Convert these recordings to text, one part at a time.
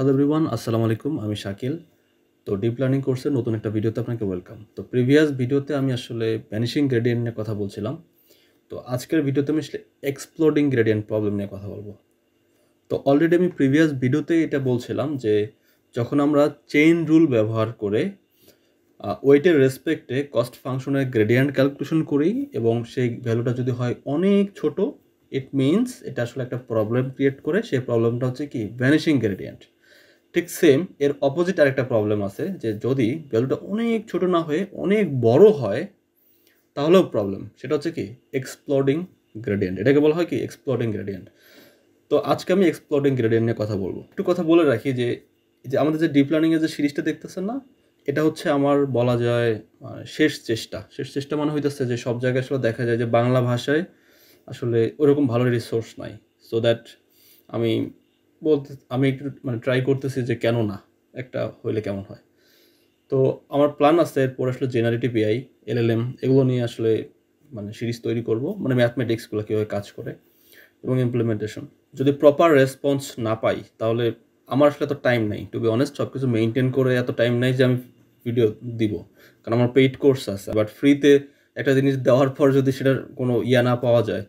hello everyone আসসালামু আলাইকুম আমি শাকিল তো ডিপ লার্নিং কোর্সের নতুন একটা ভিডিওতে আপনাকে ওয়েলকাম তো প্রিভিয়াস ভিডিওতে আমি আসলে ভ্যানিশিং গ্রেডিয়েন্ট নিয়ে কথা বলছিলাম তো আজকের ভিডিওতে আমি আসলে এক্সপ্লোডিং গ্রেডিয়েন্ট প্রবলেম নিয়ে কথা বলবো তো অলরেডি আমি প্রিভিয়াস ভিডিওতে এটা বলছিলাম যে যখন আমরা চেইন রুল ব্যবহার করে ওয়েটের রেসপেক্টে কস্ট ফাংশনের গ্রেডিয়েন্ট ক্যালকুলেশন করি এবং সেই ভ্যালুটা যদি হয় অনেক ছোট ইট মিনস এটা আসলে একটা প্রবলেম ক্রিয়েট করে সেই প্রবলেমটা হচ্ছে কি ভ্যানিশিং গ্রেডিয়েন্ট ঠিক সেম এর অপোজিট আরেকটা প্রবলেম আছে যে যদি ভ্যালুটা অনেক ছোট না হয়ে অনেক বড় হয় তাহলেও প্রবলেম সেটা হচ্ছে কি এক্সপ্লোডিং গ্রেডিয়েন্ট এটাকে বলা হয় কি এক্সপ্লোডিং গ্রেডিয়েন্ট তো আজকে আমি এক্সপ্লোডিং গ্রেডিয়েন্ট নিয়ে কথা বলবো একটু কথা বলে রাখি যে যে আমাদের যে ডিপ লার্নিংয়ের যে সিরিজটা দেখতেছেন না এটা হচ্ছে আমার বলা যায় শেষ চেষ্টা শেষ চেষ্টা মানে হইতেছে যে সব জায়গায় আসলে দেখা যায় যে বাংলা ভাষায় আসলে ওরকম ভালো রিসোর্স নাই সো দ্যাট আমি বলতে আমি একটু মানে ট্রাই করতেছি যে কেন না একটা হইলে কেমন হয় তো আমার প্ল্যান আছে এরপর আসলে জেনারেটিভ এআই এলএলএম এগুলো নিয়ে আসলে মানে সিরিজ তৈরি করব মানে ম্যাথমেটিক্সগুলো কীভাবে কাজ করে এবং ইমপ্লিমেন্টেশন যদি প্রপার রেসপন্স না পাই তাহলে আমার আসলে এত টাইম নেই টু বি অনেস্ট সব কিছু মেনটেন করে এত টাইম নেই যে আমি ভিডিও দিব কারণ আমার পেইড কোর্স আছে বাট ফ্রিতে একটা জিনিস দেওয়ার পর যদি সেটার কোনো ইয়া না পাওয়া যায়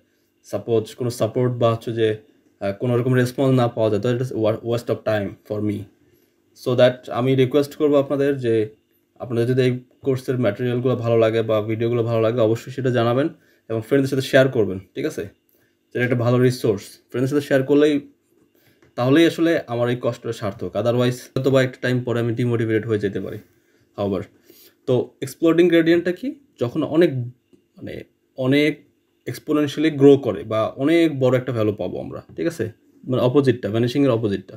সাপোজ কোনো সাপোর্ট বা হচ্ছে যে কোনো রকম রেসপন্স না পাওয়া যায় তো it waste of time for me so that আমি রিকোয়েস্ট করবো আপনাদের যে আপনাদের যদি এই কোর্সের ম্যাটেরিয়ালগুলো ভালো লাগে বা ভিডিওগুলো ভালো লাগে অবশ্যই সেটা জানাবেন এবং ফ্রেন্ডের সাথে শেয়ার করবেন ঠিক আছে যেটা একটা ভালো রিসোর্স ফ্রেন্ডের সাথে শেয়ার করলেই তাহলেই আসলে আমার এই কষ্টটা সার্থক আদারওয়াইজ হয়তো বা একটা টাইম পরে আমি ডিমোটিভেটেড হয়ে যেতে পারি হাওয়ার তো এক্সপ্লোরিং গ্রেডিয়েন্টটা কি যখন অনেক মানে অনেক এক্সপোনেনশিয়ালি গ্রো করে বা অনেক বড় একটা ভ্যালু পাবো আমরা ঠিক আছে মানে অপোজিটটা ভ্যানিশিংয়ের অপোজিটটা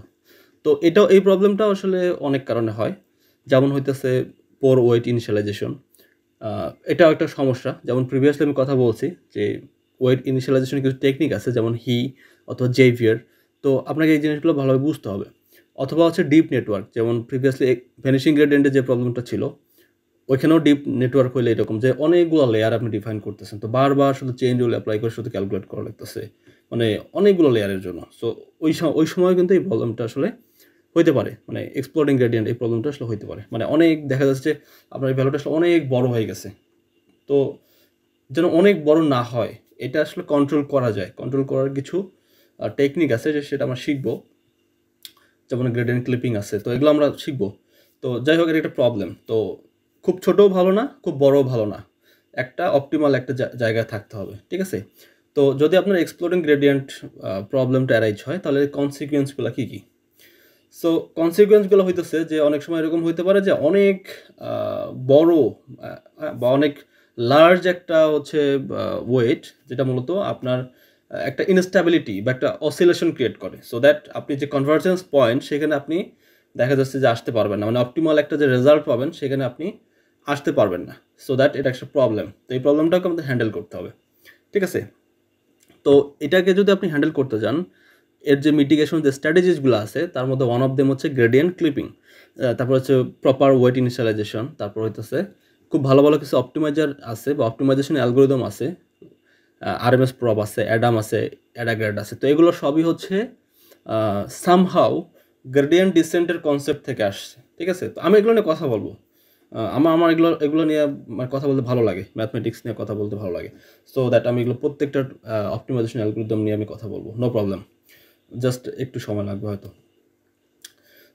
তো এটাও এই প্রবলেমটা আসলে অনেক কারণে হয় যেমন হইতেছে পোর ওয়েট ইনিশিয়ালাইজেশন এটাও একটা সমস্যা যেমন প্রিভিয়াসলি আমি কথা বলছি যে ওয়েট ইনিশিয়ালাইজেশন কিছু টেকনিক আছে যেমন হি অথবা জেভিয়ার তো আপনাকে এই জিনিসগুলো ভালোভাবে বুঝতে হবে অথবা হচ্ছে ডিপ নেটওয়ার্ক যেমন প্রিভিয়াসলি ভ্যানিশিং গ্রেডেন্টে যে প্রবলেমটা ছিল ওইখানেও ডিপ নেটওয়ার্ক হইলে এরকম যে অনেকগুলো লেয়ার আপনি ডিফাইন করতেছেন তো বারবার শুধু চেঞ্জ হলে অ্যাপ্লাই করে শুধু ক্যালকুলেট করা লাগতেছে মানে অনেকগুলো লেয়ারের জন্য সো ওই সময় ওই সময় কিন্তু এই প্রবলেমটা আসলে হইতে পারে মানে এক্সপ্লোরিং গ্রেডিয়েন্ট এই প্রবলেমটা আসলে হইতে পারে মানে অনেক দেখা যাচ্ছে আপনার এই ভ্যালুটা আসলে অনেক বড় হয়ে গেছে তো যেন অনেক বড় না হয় এটা আসলে কন্ট্রোল করা যায় কন্ট্রোল করার কিছু টেকনিক আছে যে সেটা আমরা শিখবো যেমন গ্রেডিয়েন্ট ক্লিপিং আছে তো এগুলো আমরা শিখবো তো যাই হোক এটা একটা প্রবলেম তো খুব ছোটও ভালো না খুব বড়ও ভালো না একটা অপটিমাল একটা জায়গায় থাকতে হবে ঠিক আছে তো যদি আপনার এক্সপ্লোরিং গ্রেডিয়েন্ট প্রবলেমটা অ্যারাইজ হয় তাহলে কনসিকুয়েন্সগুলো কী কী সো কনসিকুয়েন্সগুলো হইতেছে যে অনেক সময় এরকম হইতে পারে যে অনেক বড় বা অনেক লার্জ একটা হচ্ছে ওয়েট যেটা মূলত আপনার একটা ইনস্টাবিলিটি বা একটা অসিলেশন ক্রিয়েট করে সো দ্যাট আপনি যে কনভার্জেন্স পয়েন্ট সেখানে আপনি দেখা যাচ্ছে যে আসতে পারবেন না মানে অপটিমাল একটা যে রেজাল্ট পাবেন সেখানে আপনি আসতে পারবেন না সো দ্যাট এটা একটা প্রবলেম তো এই প্রবলেমটাকে আমাদের হ্যান্ডেল করতে হবে ঠিক আছে তো এটাকে যদি আপনি হ্যান্ডেল করতে চান এর যে মিটিগেশন যে স্ট্র্যাটেজিসগুলো আছে তার মধ্যে ওয়ান অফ দেম হচ্ছে গ্রেডিয়েন্ট ক্লিপিং তারপর হচ্ছে প্রপার ওয়েট ইনিশিয়ালাইজেশন তারপর হইতেছে খুব ভালো ভালো কিছু অপটিমাইজার আছে বা অপটিমাইজেশন অ্যালগোরিদম আছে আর এম এস প্রব আছে অ্যাডাম আছে অ্যাডাগ্রেড আছে তো এগুলো সবই হচ্ছে সামহাউ গ্রেডিয়েন্ট ডিসেন্টের কনসেপ্ট থেকে আসছে ঠিক আছে তো আমি এগুলো নিয়ে কথা বলবো আমার আমার এগুলো এগুলো নিয়ে মানে কথা বলতে ভালো লাগে ম্যাথমেটিক্স নিয়ে কথা বলতে ভালো লাগে সো দ্যাট আমি এগুলো প্রত্যেকটা অপটিমাইজেশন অ্যালগুলোদম নিয়ে আমি কথা বলবো নো প্রবলেম জাস্ট একটু সময় লাগবে হয়তো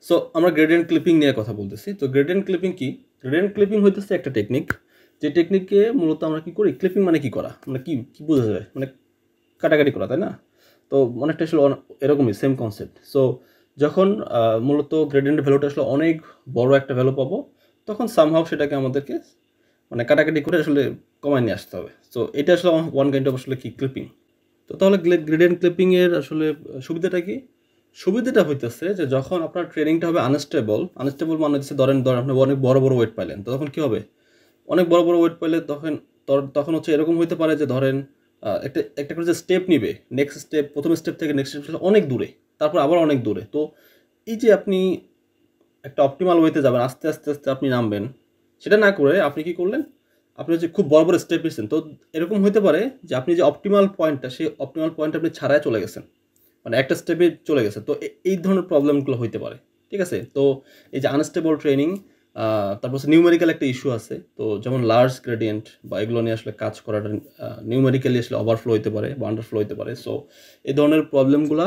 সো আমরা গ্রেডিয়েন্ট ক্লিপিং নিয়ে কথা বলতেছি তো গ্রেডিয়েন্ট ক্লিপিং কি গ্রেডিয়েন্ট ক্লিপিং হইতেছে একটা টেকনিক যে টেকনিককে মূলত আমরা কী করি ক্লিপিং মানে কী করা মানে কি কী বোঝা যায় মানে কাটাকাটি করা তাই না তো অনেকটা আসলে এরকমই সেম কনসেপ্ট সো যখন মূলত গ্রেডিয়েন্ট ভ্যালুটা আসলে অনেক বড় একটা ভ্যালু পাবো তখন সামহাও সেটাকে আমাদেরকে মানে কাটাকাটি করে আসলে কমায় নিয়ে আসতে হবে তো এটা আসলে ওয়ান কাইন্ড অফ আসলে কি ক্লিপিং তো তাহলে গ্রেডিয়েন্ট ক্লিপিংয়ের আসলে সুবিধাটা কি সুবিধাটা হইতেছে যে যখন আপনার ট্রেনিংটা হবে আনস্টেবল আনস্টেবল মানে হচ্ছে ধরেন ধরেন আপনি অনেক বড় বড় ওয়েট পাইলেন তো তখন কী হবে অনেক বড় বড় ওয়েট পাইলে তখন তখন হচ্ছে এরকম হইতে পারে যে ধরেন একটা একটা করে যে স্টেপ নিবে নেক্সট স্টেপ প্রথম স্টেপ থেকে নেক্সট স্টেপ অনেক দূরে তারপর আবার অনেক দূরে তো এই যে আপনি একটা অপটিমাল ওয়েতে যাবেন আস্তে আস্তে আস্তে আপনি নামবেন সেটা না করে আপনি কি করলেন আপনি হচ্ছে খুব বড় বড় স্টেপ নিচ্ছেন তো এরকম হতে পারে যে আপনি যে অপটিমাল পয়েন্টটা সেই অপটিমাল পয়েন্ট আপনি ছাড়াই চলে গেছেন মানে একটা স্টেপে চলে গেছে তো এই ধরনের প্রবলেমগুলো হইতে পারে ঠিক আছে তো এই যে আনস্টেবল ট্রেনিং তারপর হচ্ছে নিউমেরিক্যাল একটা ইস্যু আছে তো যেমন লার্জ গ্রেডিয়েন্ট বা এগুলো নিয়ে আসলে কাজ করাটা নিউমেরিক্যালি আসলে ওভারফ্লো হতে পারে বা আন্ডারফ্লো হতে পারে সো এই ধরনের প্রবলেমগুলো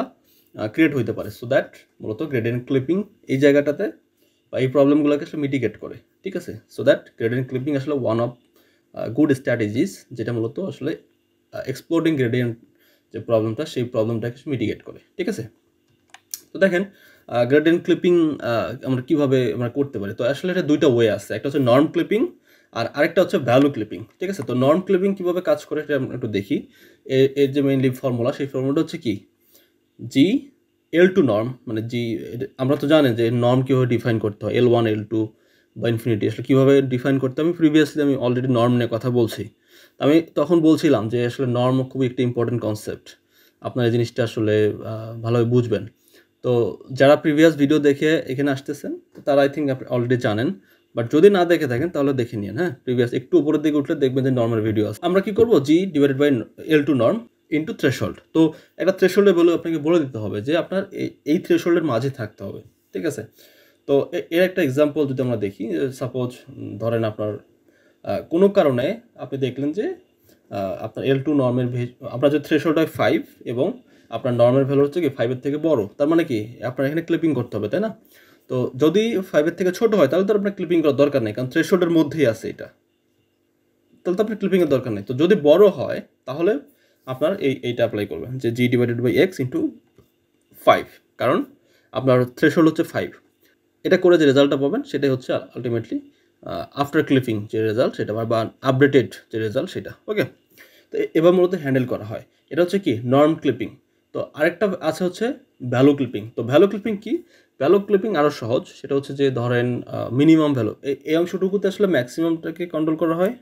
ক্রিয়েট হইতে পারে সো দ্যাট মূলত গ্রেডেন্ট ক্লিপিং এই জায়গাটাতে বা এই প্রবলেমগুলোকে আসলে মিটিগেট করে ঠিক আছে সো দ্যাট গ্রেডেন্ট ক্লিপিং আসলে ওয়ান অফ গুড স্ট্র্যাটেজিস যেটা মূলত আসলে এক্সপ্লোডিং গ্রেডিয়েন্ট যে প্রবলেমটা সেই প্রবলেমটাকে মিটিগেট করে ঠিক আছে তো দেখেন গ্রেডিয়েন্ট ক্লিপিং আমরা কীভাবে আমরা করতে পারি তো আসলে এটা দুইটা ওয়ে আছে একটা হচ্ছে নর্ম ক্লিপিং আর আরেকটা হচ্ছে ভ্যালু ক্লিপিং ঠিক আছে তো নর্ম ক্লিপিং কীভাবে কাজ করে সেটা আমরা একটু দেখি এর যে মেইনলি ফর্মুলা সেই ফর্মুলাটা হচ্ছে কি জি এল টু নর্ম মানে জি আমরা তো জানি যে নর্ম কীভাবে ডিফাইন করতে হয় এল ওয়ান এল টু বা ইনফিনিটি আসলে কীভাবে ডিফাইন করতে আমি প্রিভিয়াসলি আমি অলরেডি নর্ম নিয়ে কথা বলছি আমি তখন বলছিলাম যে আসলে নর্ম খুবই একটা ইম্পর্টেন্ট কনসেপ্ট আপনার এই জিনিসটা আসলে ভালোভাবে বুঝবেন তো যারা প্রিভিয়াস ভিডিও দেখে এখানে আসতেছেন তারা আই থিঙ্ক আপনি অলরেডি জানেন বাট যদি না দেখে থাকেন তাহলে দেখে নিন হ্যাঁ প্রিভিয়াস একটু উপরের দিকে উঠলে দেখবেন যে নর্মাল ভিডিও আছে আমরা কি করবো G divided by L two norm into threshold তো একটা থ্রেশহোল্ডে বলে আপনাকে বলে দিতে হবে যে আপনার এই থ্রেশহোল্ডের মাঝে থাকতে হবে ঠিক আছে তো এর একটা এক্সাম্পল যদি আমরা দেখি সাপোজ ধরেন আপনার কোনো কারণে আপনি দেখলেন যে আপনার এল টু নর্মের আপনার যে থ্রেশহোল্ড হয় ফাইভ এবং আপনার নর্মের ভ্যালু হচ্ছে কি ফাইভের থেকে বড় তার মানে কি আপনার এখানে ক্লিপিং করতে হবে তাই না তো যদি ফাইভের থেকে ছোট হয় তাহলে তো আপনার ক্লিপিং করার দরকার নেই কারণ থ্রেশহোল্ডের মধ্যেই আছে এটা তাহলে তো আপনার ক্লিপিংয়ের দরকার নেই তো যদি বড় হয় তাহলে আপনার এই এইটা অ্যাপ্লাই করবেন যে G divided by X into five কারণ আপনার থ্রেশল হচ্ছে ফাইভ এটা করে যে রেজাল্টটা পাবেন সেটাই হচ্ছে আলটিমেটলি আফটার ক্লিপিং যে রেজাল্ট সেটা বা আপডেটেড যে রেজাল্ট সেটা ওকে তো এবার মূলত হ্যান্ডেল করা হয় এটা হচ্ছে কি নর্ম ক্লিপিং তো আরেকটা আছে হচ্ছে ভ্যালু ক্লিপিং তো ভ্যালু ক্লিপিং কি ভ্যালু ক্লিপিং আরও সহজ সেটা হচ্ছে যে ধরেন মিনিমাম ভ্যালু এই অংশটুকুতে আসলে ম্যাক্সিমামটাকে কন্ট্রোল করা হয়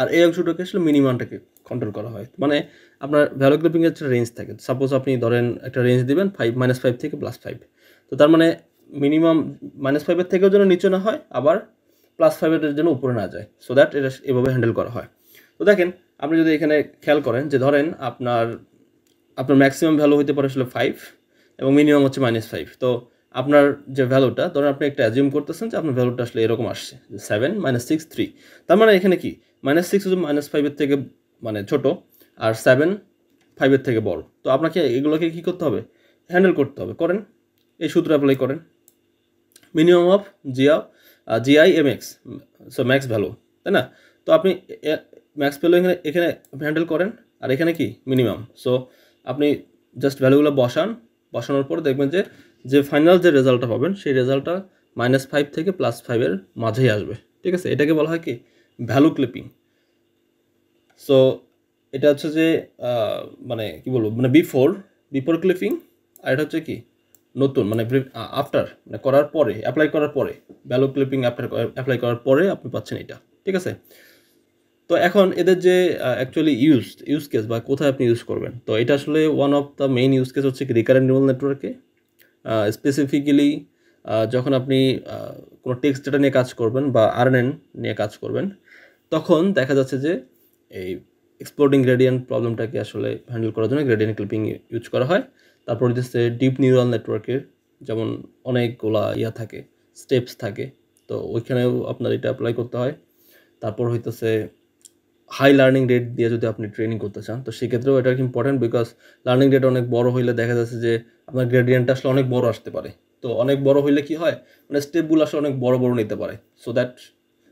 আর এই অংশটাকে আসলে মিনিমামটাকে কন্ট্রোল করা হয় মানে আপনার ভ্যালু ক্লিপিংয়ের একটা রেঞ্জ থাকে সাপোজ আপনি ধরেন একটা রেঞ্জ দেবেন ফাইভ মাইনাস ফাইভ থেকে প্লাস ফাইভ তো তার মানে মিনিমাম মাইনাস ফাইভের থেকেও যেন নিচে না হয় আবার প্লাস ফাইভের যেন উপরে না যায় সো দ্যাট এটা এভাবে হ্যান্ডেল করা হয় তো দেখেন আপনি যদি এখানে খেয়াল করেন যে ধরেন আপনার আপনার ম্যাক্সিমাম ভ্যালু হইতে পারে আসলে ফাইভ এবং মিনিমাম হচ্ছে মাইনাস ফাইভ তো আপনার যে ভ্যালুটা ধরেন আপনি একটা অ্যাজিউম করতেছেন যে আপনার ভ্যালুটা আসলে এরকম আসছে সেভেন মাইনাস সিক্স থ্রি তার মানে এখানে কি মাইনাস সিক্স হচ্ছে মাইনাস ফাইভের থেকে মানে ছোট আর সেভেন ফাইভের থেকে বড় তো আপনাকে এগুলোকে কী করতে হবে হ্যান্ডেল করতে হবে করেন এই সূত্র অ্যাপ্লাই করেন মিনিমাম অফ জিয়া GI M X so max value তাই না তো আপনি ম্যাক্স ভ্যালু এখানে এখানে হ্যান্ডেল করেন আর এখানে কি মিনিমাম সো আপনি জাস্ট ভ্যালুগুলো বসান বসানোর পর দেখবেন যে যে ফাইনাল যে রেজাল্টটা পাবেন সেই রেজাল্টটা মাইনাস ফাইভ থেকে প্লাস ফাইভের মাঝেই আসবে ঠিক আছে এটাকে বলা হয় কি ভ্যালু ক্লিপিং সো এটা হচ্ছে যে মানে কি বলবো মানে বিফোর বিফোর ক্লিপিং আর এটা হচ্ছে কি নতুন মানে আফটার মানে করার পরে অ্যাপ্লাই করার পরে ভ্যালু ক্লিপিং আফটার অ্যাপ্লাই করার পরে আপনি পাচ্ছেন এটা ঠিক আছে তো এখন এদের যে অ্যাকচুয়ালি ইউজ ইউজ কেস বা কোথায় আপনি ইউজ করবেন তো এটা আসলে one of the main use case হচ্ছে কি রিকারেন্ট নিউরাল নেটওয়ার্কে স্পেসিফিক্যালি যখন আপনি কোনো টেক্সট ডেটা নিয়ে কাজ করবেন বা আর নিয়ে কাজ করবেন তখন দেখা যাচ্ছে যে এই এক্সপ্লোডিং গ্রেডিয়েন্ট প্রবলেমটাকে আসলে হ্যান্ডেল করার জন্য গ্রেডিয়েন্ট ক্লিপিং ইউজ করা হয় তারপর হচ্ছে ডিপ নিউরাল নেটওয়ার্কের যেমন অনেকগুলা ইয়া থাকে স্টেপস থাকে তো ওইখানেও আপনার এটা অ্যাপ্লাই করতে হয় তারপর হইতেছে হাই লার্নিং রেট দিয়ে যদি আপনি ট্রেনিং করতে চান তো সেক্ষেত্রেও এটা ইম্পর্টেন্ট বিকজ লার্নিং রেট অনেক বড় হইলে দেখা যাচ্ছে যে আপনার গ্রেডিয়েন্টটা আসলে অনেক বড় আসতে পারে তো অনেক বড় হইলে কি হয় মানে স্টেপগুলো আসলে অনেক বড় বড় নিতে পারে সো দ্যাট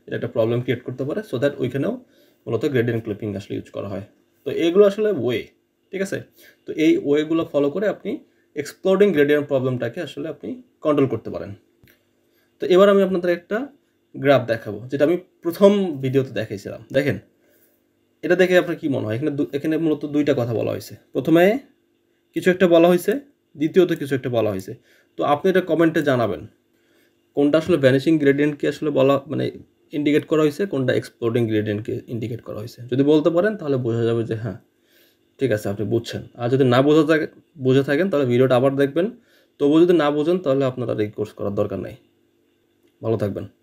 এটা একটা প্রবলেম ক্রিয়েট করতে পারে সো দ্যাট ওইখানেও মূলত গ্রেডিয়েন্ট ক্লিপিং আসলে ইউজ করা হয় তো এইগুলো আসলে ওয়ে ঠিক আছে তো এই ওয়েগুলো ফলো করে আপনি এক্সপ্লোডিং গ্রেডিয়েন্ট প্রবলেমটাকে আসলে আপনি কন্ট্রোল করতে পারেন তো এবার আমি আপনাদের একটা গ্রাফ দেখাবো যেটা আমি প্রথম ভিডিওতে দেখাইছিলাম দেখেন এটা দেখে আপনার কী মনে হয় এখানে এখানে মূলত দুইটা কথা বলা হয়েছে প্রথমে কিছু একটা বলা হয়েছে দ্বিতীয়ত কিছু একটা বলা হয়েছে তো আপনি এটা কমেন্টে জানাবেন কোনটা আসলে ভ্যানিশিং গ্রেডিয়েন্টকে আসলে বলা মানে ইন্ডিকেট করা হয়েছে কোনটা এক্সপ্লোডিং গ্রেডিয়েন্টকে ইন্ডিকেট করা হয়েছে যদি বলতে পারেন তাহলে বোঝা যাবে যে হ্যাঁ ঠিক আছে আপনি বুঝছেন আর যদি না বোঝা থাকে বুঝে থাকেন তাহলে ভিডিওটা আবার দেখবেন তবুও যদি না বোঝেন তাহলে আপনারা এই কোর্স করার দরকার নেই ভালো থাকবেন